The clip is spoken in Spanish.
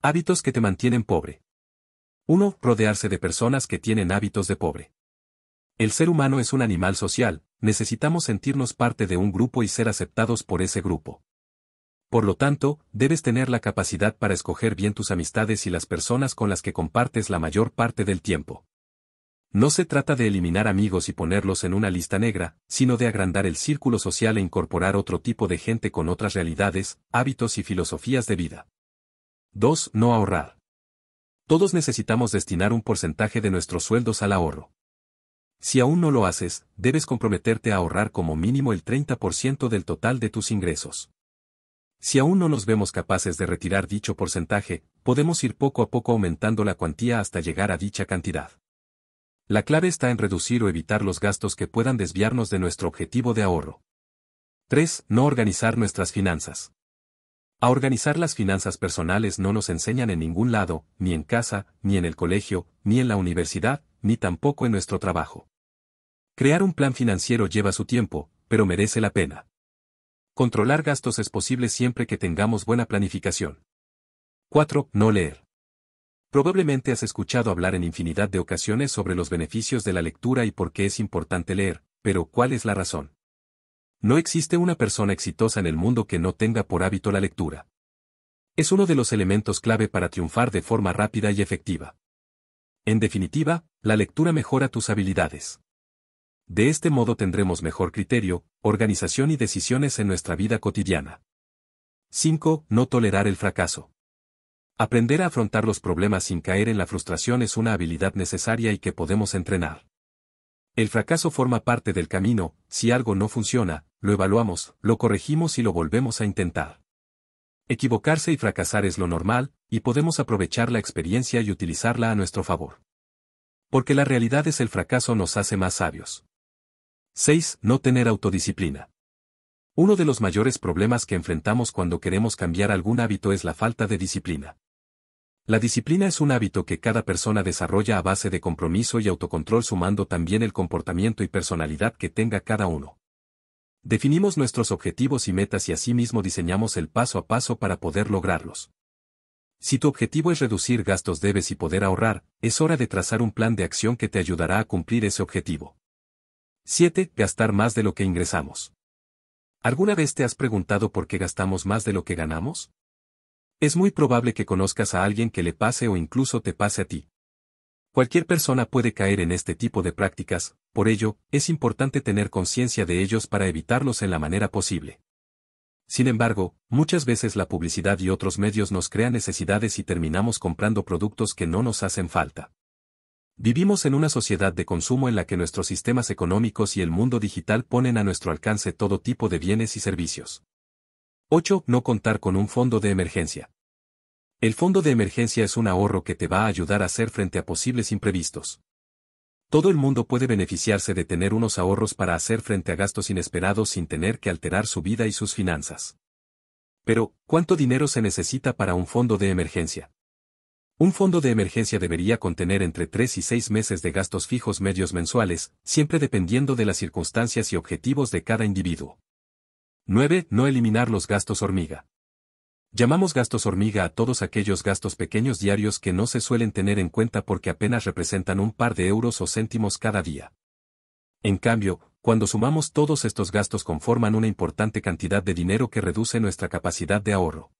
Hábitos que te mantienen pobre. 1. Rodearse de personas que tienen hábitos de pobre. El ser humano es un animal social, necesitamos sentirnos parte de un grupo y ser aceptados por ese grupo. Por lo tanto, debes tener la capacidad para escoger bien tus amistades y las personas con las que compartes la mayor parte del tiempo. No se trata de eliminar amigos y ponerlos en una lista negra, sino de agrandar el círculo social e incorporar otro tipo de gente con otras realidades, hábitos y filosofías de vida. 2. No ahorrar. Todos necesitamos destinar un porcentaje de nuestros sueldos al ahorro. Si aún no lo haces, debes comprometerte a ahorrar como mínimo el 30% del total de tus ingresos. Si aún no nos vemos capaces de retirar dicho porcentaje, podemos ir poco a poco aumentando la cuantía hasta llegar a dicha cantidad. La clave está en reducir o evitar los gastos que puedan desviarnos de nuestro objetivo de ahorro. 3. No organizar nuestras finanzas. A organizar las finanzas personales no nos enseñan en ningún lado, ni en casa, ni en el colegio, ni en la universidad, ni tampoco en nuestro trabajo. Crear un plan financiero lleva su tiempo, pero merece la pena. Controlar gastos es posible siempre que tengamos buena planificación. 4. No leer. Probablemente has escuchado hablar en infinidad de ocasiones sobre los beneficios de la lectura y por qué es importante leer, pero ¿cuál es la razón? No existe una persona exitosa en el mundo que no tenga por hábito la lectura. Es uno de los elementos clave para triunfar de forma rápida y efectiva. En definitiva, la lectura mejora tus habilidades. De este modo tendremos mejor criterio, organización y decisiones en nuestra vida cotidiana. 5. No tolerar el fracaso. Aprender a afrontar los problemas sin caer en la frustración es una habilidad necesaria y que podemos entrenar. El fracaso forma parte del camino, si algo no funciona, lo evaluamos, lo corregimos y lo volvemos a intentar. Equivocarse y fracasar es lo normal, y podemos aprovechar la experiencia y utilizarla a nuestro favor. Porque la realidad es el fracaso nos hace más sabios. 6. No tener autodisciplina. Uno de los mayores problemas que enfrentamos cuando queremos cambiar algún hábito es la falta de disciplina. La disciplina es un hábito que cada persona desarrolla a base de compromiso y autocontrol sumando también el comportamiento y personalidad que tenga cada uno. Definimos nuestros objetivos y metas y asimismo diseñamos el paso a paso para poder lograrlos. Si tu objetivo es reducir gastos debes y poder ahorrar, es hora de trazar un plan de acción que te ayudará a cumplir ese objetivo. 7. Gastar más de lo que ingresamos. ¿Alguna vez te has preguntado por qué gastamos más de lo que ganamos? Es muy probable que conozcas a alguien que le pase o incluso te pase a ti. Cualquier persona puede caer en este tipo de prácticas, por ello, es importante tener conciencia de ellos para evitarlos en la manera posible. Sin embargo, muchas veces la publicidad y otros medios nos crean necesidades y terminamos comprando productos que no nos hacen falta. Vivimos en una sociedad de consumo en la que nuestros sistemas económicos y el mundo digital ponen a nuestro alcance todo tipo de bienes y servicios. 8. No contar con un fondo de emergencia. El fondo de emergencia es un ahorro que te va a ayudar a hacer frente a posibles imprevistos. Todo el mundo puede beneficiarse de tener unos ahorros para hacer frente a gastos inesperados sin tener que alterar su vida y sus finanzas. Pero, ¿cuánto dinero se necesita para un fondo de emergencia? Un fondo de emergencia debería contener entre 3 y 6 meses de gastos fijos medios mensuales, siempre dependiendo de las circunstancias y objetivos de cada individuo. 9. No eliminar los gastos hormiga. Llamamos gastos hormiga a todos aquellos gastos pequeños diarios que no se suelen tener en cuenta porque apenas representan un par de euros o céntimos cada día. En cambio, cuando sumamos todos estos gastos conforman una importante cantidad de dinero que reduce nuestra capacidad de ahorro.